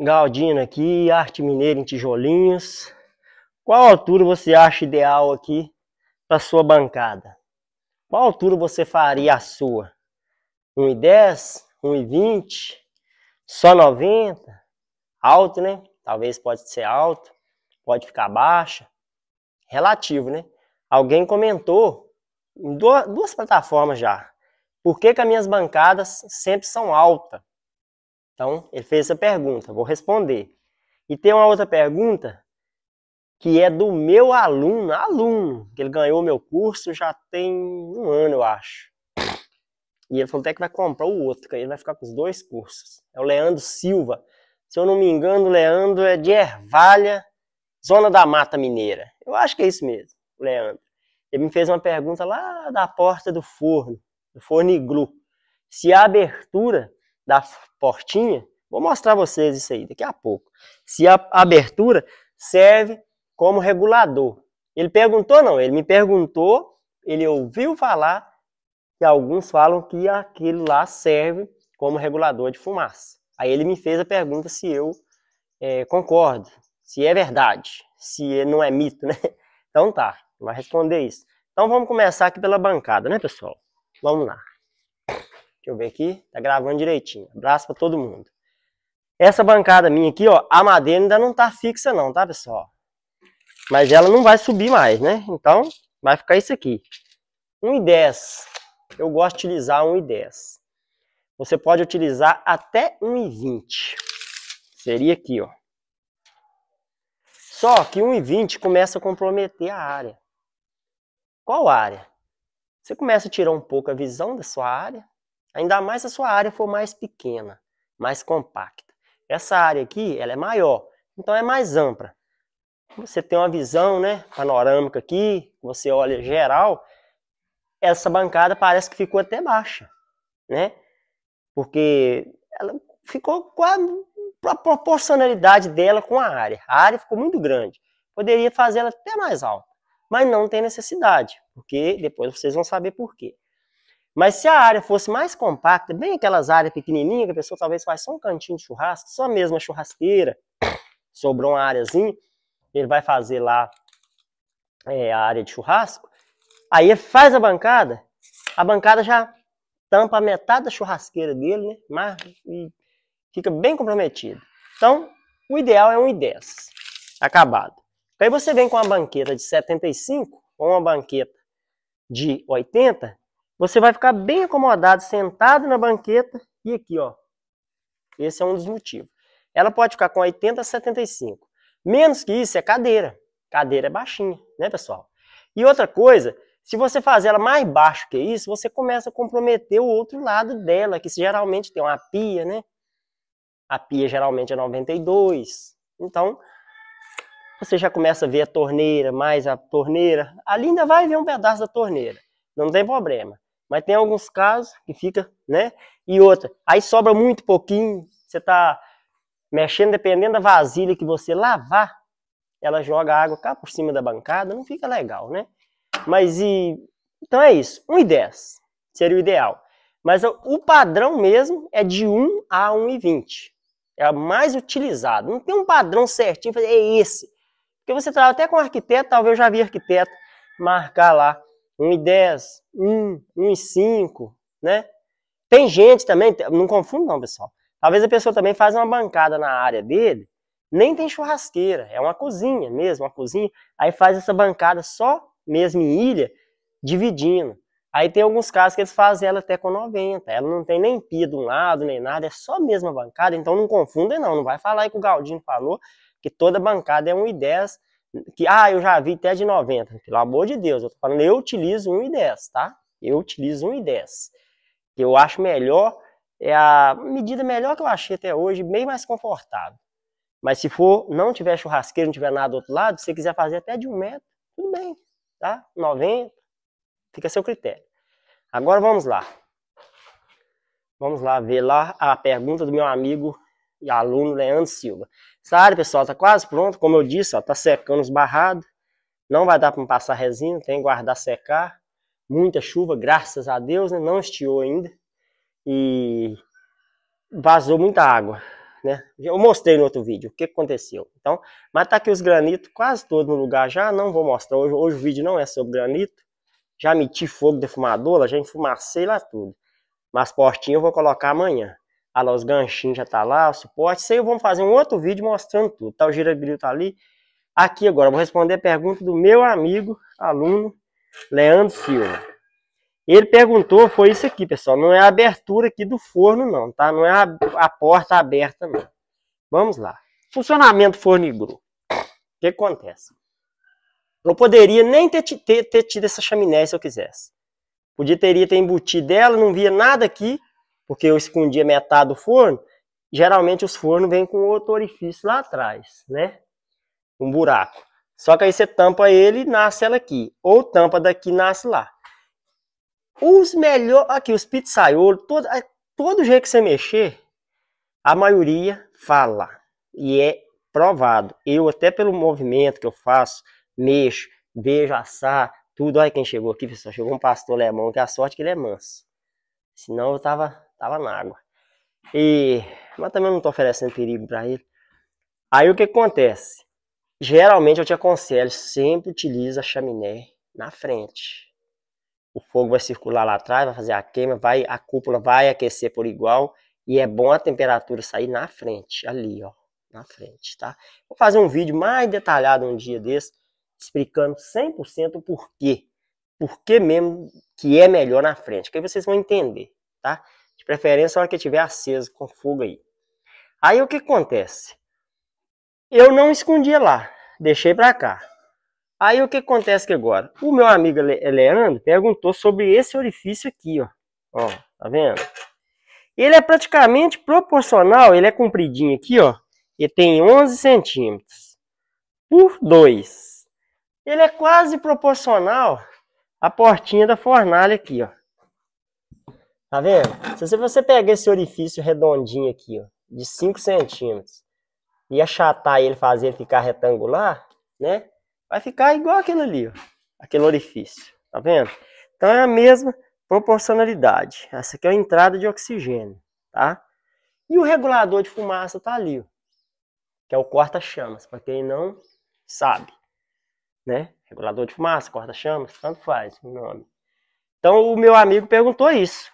Galdino aqui, arte mineira em tijolinhos. Qual altura você acha ideal aqui para sua bancada? Qual altura você faria a sua? 1,10? 1,20? Só 90? Alto, né? Talvez pode ser alto, pode ficar baixa. Relativo, né? Alguém comentou em duas, duas plataformas já. Por que, que as minhas bancadas sempre são altas? Então, ele fez essa pergunta, vou responder. E tem uma outra pergunta que é do meu aluno, aluno, que ele ganhou meu curso já tem um ano, eu acho. E ele falou até que vai comprar o outro, que ele vai ficar com os dois cursos. É o Leandro Silva. Se eu não me engano, o Leandro é de Ervalha, Zona da Mata Mineira. Eu acho que é isso mesmo, o Leandro. Ele me fez uma pergunta lá da porta do forno, do forno iglu. Se a abertura da portinha, vou mostrar vocês isso aí daqui a pouco. Se a abertura serve como regulador. Ele perguntou não, ele me perguntou, ele ouviu falar que alguns falam que aquilo lá serve como regulador de fumaça. Aí ele me fez a pergunta se eu é, concordo, se é verdade, se é, não é mito, né? Então tá, vai responder isso. Então vamos começar aqui pela bancada, né, pessoal? Vamos lá. Deixa eu ver aqui, tá gravando direitinho. Abraço para todo mundo. Essa bancada minha aqui, ó, a madeira ainda não tá fixa não, tá, pessoal? Mas ela não vai subir mais, né? Então, vai ficar isso aqui. 1,10. Eu gosto de utilizar 1,10. Você pode utilizar até 1,20. Seria aqui, ó. Só que 1,20 começa a comprometer a área. Qual área? Você começa a tirar um pouco a visão da sua área, Ainda mais se a sua área for mais pequena, mais compacta. Essa área aqui, ela é maior, então é mais ampla. Você tem uma visão né, panorâmica aqui, você olha geral, essa bancada parece que ficou até baixa, né? Porque ela ficou com a, a proporcionalidade dela com a área. A área ficou muito grande. Poderia fazer ela até mais alta, mas não tem necessidade, porque depois vocês vão saber por quê. Mas se a área fosse mais compacta, bem aquelas áreas pequenininhas, que a pessoa talvez faz só um cantinho de churrasco, só mesmo a churrasqueira, sobrou uma áreazinha, ele vai fazer lá é, a área de churrasco, aí ele faz a bancada, a bancada já tampa a metade da churrasqueira dele, né? Mas, fica bem comprometido. Então, o ideal é 1,10, acabado. Aí você vem com uma banqueta de 75 ou uma banqueta de 80, você vai ficar bem acomodado, sentado na banqueta e aqui, ó. Esse é um dos motivos. Ela pode ficar com 80 a 75. Menos que isso é cadeira. Cadeira é baixinha, né, pessoal? E outra coisa, se você fazer ela mais baixo que isso, você começa a comprometer o outro lado dela, que geralmente tem uma pia, né? A pia geralmente é 92. Então, você já começa a ver a torneira, mais a torneira. Ali ainda vai ver um pedaço da torneira. Não tem problema. Mas tem alguns casos que fica, né? E outra, aí sobra muito pouquinho, você tá mexendo, dependendo da vasilha que você lavar, ela joga água cá por cima da bancada, não fica legal, né? Mas e. Então é isso. 1 e 10 seria o ideal. Mas o padrão mesmo é de 1 a 1,20. É o mais utilizado. Não tem um padrão certinho, é esse. Porque você trabalha até com arquiteto, talvez eu já vi arquiteto marcar lá 1,10, 1, 1,5, né? Tem gente também, não confundo não, pessoal. Talvez a pessoa também faça uma bancada na área dele, nem tem churrasqueira, é uma cozinha mesmo, uma cozinha. Aí faz essa bancada só mesmo em ilha, dividindo. Aí tem alguns casos que eles fazem ela até com 90. Ela não tem nem pia de um lado, nem nada, é só a mesma bancada. Então não confunda não, não vai falar aí que o Galdino falou que toda bancada é 1,10, que ah, eu já vi até de 90. Pelo amor de Deus, eu tô falando, eu utilizo 1,10, tá? Eu utilizo 1,10. eu acho melhor, é a medida melhor que eu achei até hoje, bem mais confortável. Mas se for, não tiver churrasqueiro, não tiver nada do outro lado, se você quiser fazer até de um metro, tudo bem, tá? 90, fica a seu critério. Agora vamos lá. Vamos lá ver lá a pergunta do meu amigo e aluno Leandro Silva. Essa área, pessoal, tá quase pronta. Como eu disse, ó, tá secando os barrados. Não vai dar para passar resina, tem que guardar secar. Muita chuva, graças a Deus, né? Não estiou ainda. E vazou muita água, né? Eu mostrei no outro vídeo o que aconteceu. Então, mas tá aqui os granitos quase todos no lugar já. Não vou mostrar hoje. Hoje o vídeo não é sobre granito. Já meti fogo defumador, já enfumacei lá tudo. Mas portinho, eu vou colocar amanhã lá, os ganchinhos já tá lá, o suporte. Isso aí vou fazer um outro vídeo mostrando tudo, tá? O girabilil tá ali. Aqui agora, vou responder a pergunta do meu amigo, aluno, Leandro Silva. Ele perguntou, foi isso aqui, pessoal. Não é a abertura aqui do forno, não, tá? Não é a, a porta aberta, não. Vamos lá. Funcionamento forno e gru. O que acontece? Eu poderia nem ter, ter, ter tido essa chaminé se eu quisesse. Podia teria ter embutido dela, não via nada aqui porque eu escondia metade do forno, geralmente os fornos vêm com outro orifício lá atrás, né? Um buraco. Só que aí você tampa ele e nasce ela aqui. Ou tampa daqui nasce lá. Os melhores, aqui, os pizzaiolos, todo, é, todo jeito que você mexer, a maioria fala. E é provado. Eu, até pelo movimento que eu faço, mexo, vejo assar, tudo. Olha quem chegou aqui, pessoal. Chegou um pastor alemão, que a sorte é que ele é manso. Senão eu tava tava na água. E, mas também não tô oferecendo perigo para ele. Aí o que acontece? Geralmente eu te aconselho, sempre utiliza a chaminé na frente. O fogo vai circular lá atrás, vai fazer a queima, vai a cúpula vai aquecer por igual e é bom a temperatura sair na frente, ali, ó, na frente, tá? Vou fazer um vídeo mais detalhado um dia desse, explicando 100% o porquê. Por que mesmo que é melhor na frente, que aí vocês vão entender, tá? preferência na hora que estiver aceso, com fogo aí. Aí o que acontece? Eu não escondia lá, deixei para cá. Aí o que acontece que agora? O meu amigo Leandro perguntou sobre esse orifício aqui, ó. Ó, tá vendo? Ele é praticamente proporcional, ele é compridinho aqui, ó. e tem 11 centímetros por 2. Ele é quase proporcional à portinha da fornalha aqui, ó. Tá vendo? Se você pegar esse orifício redondinho aqui, ó, de 5 centímetros, e achatar ele, fazer ele ficar retangular, né? Vai ficar igual aquele ali, ó, aquele orifício. Tá vendo? Então é a mesma proporcionalidade. Essa aqui é a entrada de oxigênio, tá? E o regulador de fumaça tá ali, ó, que é o corta-chamas, para quem não sabe, né? Regulador de fumaça, corta-chamas, tanto faz o nome. Então o meu amigo perguntou isso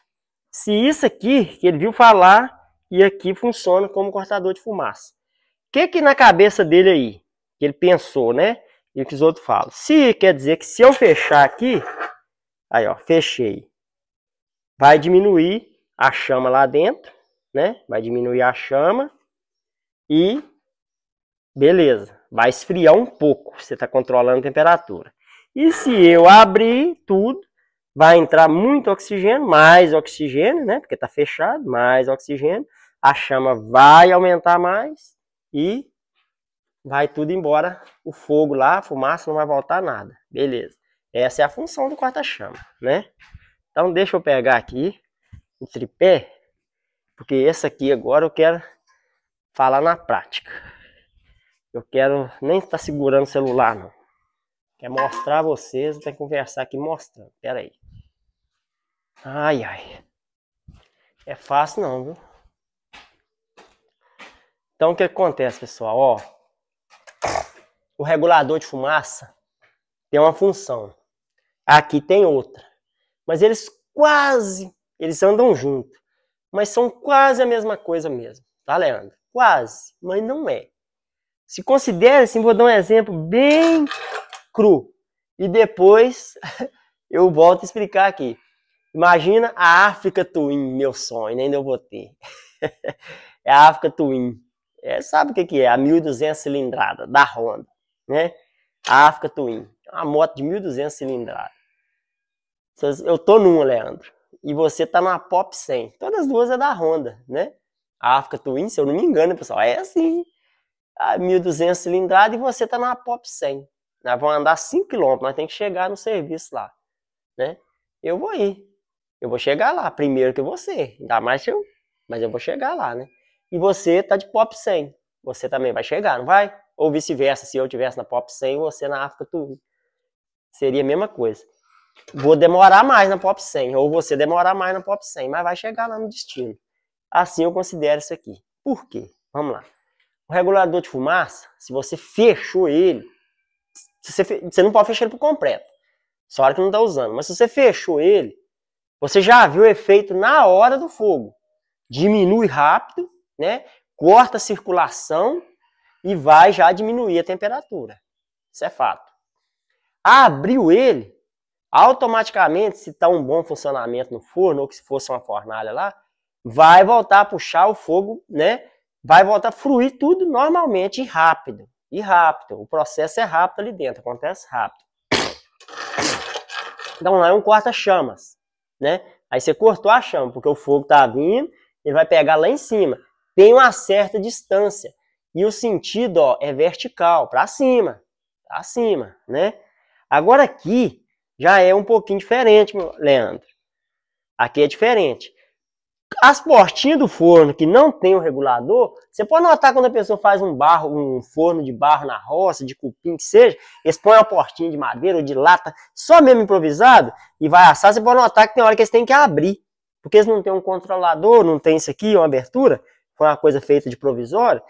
se isso aqui que ele viu falar e aqui funciona como cortador de fumaça. O que que na cabeça dele aí, que ele pensou, né? E o que os outros falam. Se quer dizer que se eu fechar aqui, aí ó, fechei. Vai diminuir a chama lá dentro, né? Vai diminuir a chama e beleza, vai esfriar um pouco, você está controlando a temperatura. E se eu abrir tudo, vai entrar muito oxigênio, mais oxigênio, né? Porque está fechado, mais oxigênio. A chama vai aumentar mais e vai tudo embora. O fogo lá, a fumaça, não vai voltar nada. Beleza. Essa é a função do corta-chama, né? Então deixa eu pegar aqui o tripé, porque esse aqui agora eu quero falar na prática. Eu quero nem estar segurando o celular, não. Quer mostrar a vocês, vai conversar aqui mostrando. Pera aí. Ai, ai. É fácil não, viu? Então o que acontece, pessoal? Ó, o regulador de fumaça tem uma função. Aqui tem outra. Mas eles quase, eles andam junto. Mas são quase a mesma coisa mesmo, tá, Leandro? Quase, mas não é. Se considera, assim, vou dar um exemplo bem cru. E depois eu volto a explicar aqui. Imagina a África Twin, meu sonho, ainda eu vou ter. é a África Twin. É, sabe o que, que é? A 1200 cilindrada da Honda, né? A África Twin, é uma moto de 1200 cilindrada. Eu tô numa, Leandro, e você tá numa Pop 100. Todas as duas é da Honda, né? A África Twin, se eu não me engano, pessoal, é assim. A 1200 cilindrada e você tá numa Pop 100. Nós vamos andar 5 km, nós tem que chegar no serviço lá, né? Eu vou ir. Eu vou chegar lá primeiro que você. Ainda mais se eu. Mas eu vou chegar lá, né? E você tá de pop 100. Você também vai chegar, não vai? Ou vice-versa, se eu tivesse na pop 100 você na África Twin. Seria a mesma coisa. Vou demorar mais na pop 100, ou você demorar mais na pop 100, mas vai chegar lá no destino. Assim eu considero isso aqui. Por quê? Vamos lá. O regulador de fumaça, se você fechou ele, você, fe... você não pode fechar ele por completo. Só hora que não está usando. Mas se você fechou ele, você já viu o efeito na hora do fogo. Diminui rápido, né? Corta a circulação e vai já diminuir a temperatura. Isso é fato. Abriu ele, automaticamente, se está um bom funcionamento no forno, ou que se fosse uma fornalha lá, vai voltar a puxar o fogo, né? Vai voltar a fruir tudo normalmente e rápido. E rápido. O processo é rápido ali dentro, acontece rápido. Então lá é um corta-chamas né? Aí você cortou a chama, porque o fogo está vindo, ele vai pegar lá em cima. Tem uma certa distância. E o sentido ó, é vertical, para cima. Para cima, né? Agora aqui já é um pouquinho diferente, Leandro. Aqui é diferente. As portinhas do forno que não tem o um regulador, você pode notar quando a pessoa faz um barro, um forno de barro na roça, de cupim, que seja, eles põem uma portinha de madeira ou de lata, só mesmo improvisado, e vai assar, você pode notar que tem hora que eles têm que abrir. Porque eles não têm um controlador, não tem isso aqui, uma abertura, foi uma coisa feita de provisório.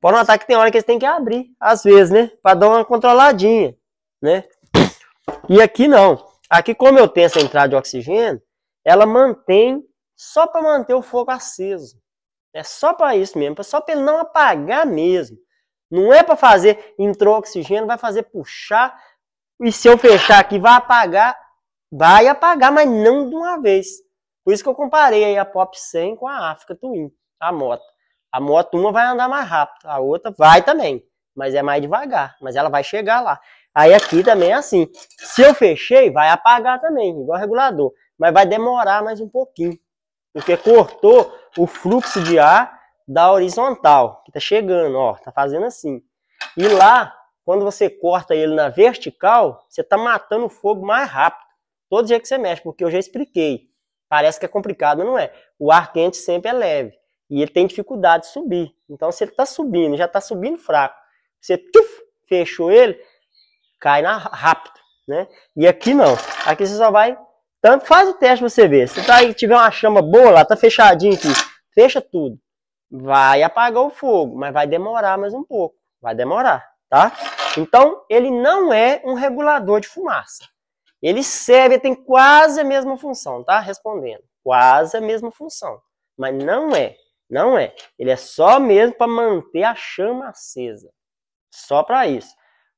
Pode notar que tem hora que eles têm que abrir, às vezes, né? Para dar uma controladinha, né? E aqui não. Aqui, como eu tenho essa entrada de oxigênio, ela mantém só para manter o fogo aceso. É só para isso mesmo, é só para ele não apagar mesmo. Não é para fazer entrou oxigênio, vai fazer puxar e se eu fechar aqui vai apagar, vai apagar, mas não de uma vez. Por isso que eu comparei a Pop 100 com a África Twin, a moto. A moto uma vai andar mais rápido, a outra vai também, mas é mais devagar, mas ela vai chegar lá. Aí aqui também é assim. Se eu fechei, vai apagar também, igual regulador, mas vai demorar mais um pouquinho porque cortou o fluxo de ar da horizontal, que está chegando, ó, está fazendo assim. E lá, quando você corta ele na vertical, você está matando o fogo mais rápido. Todo dia que você mexe, porque eu já expliquei. Parece que é complicado, não é. O ar quente sempre é leve. E ele tem dificuldade de subir. Então, se ele está subindo, já está subindo fraco. Você tuf, fechou ele, cai na, rápido. Né? E aqui não. Aqui você só vai tanto tá? faz o teste pra você ver. Se tá, tiver uma chama boa lá, tá fechadinho aqui, fecha tudo. Vai apagar o fogo, mas vai demorar mais um pouco. Vai demorar, tá? Então, ele não é um regulador de fumaça. Ele serve, ele tem quase a mesma função, tá? Respondendo. Quase a mesma função. Mas não é. Não é. Ele é só mesmo para manter a chama acesa. Só para isso.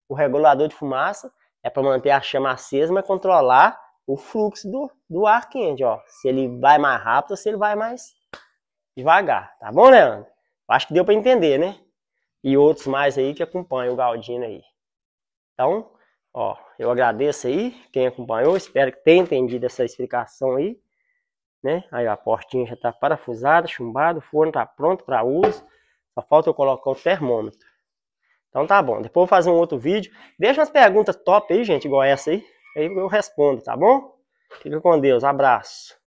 O regulador de fumaça é para manter a chama acesa, mas controlar o fluxo do, do ar quente, ó. Se ele vai mais rápido ou se ele vai mais devagar. Tá bom, Leandro? Acho que deu para entender, né? E outros mais aí que acompanham o Galdino aí. Então, ó, eu agradeço aí quem acompanhou. Espero que tenha entendido essa explicação aí. Né? Aí a portinha já está parafusada, chumbada, o forno está pronto para uso. Só falta eu colocar o termômetro. Então tá bom, depois eu vou fazer um outro vídeo. Deixa umas perguntas top aí, gente, igual essa aí. Aí eu respondo, tá bom? Fica com Deus, abraço.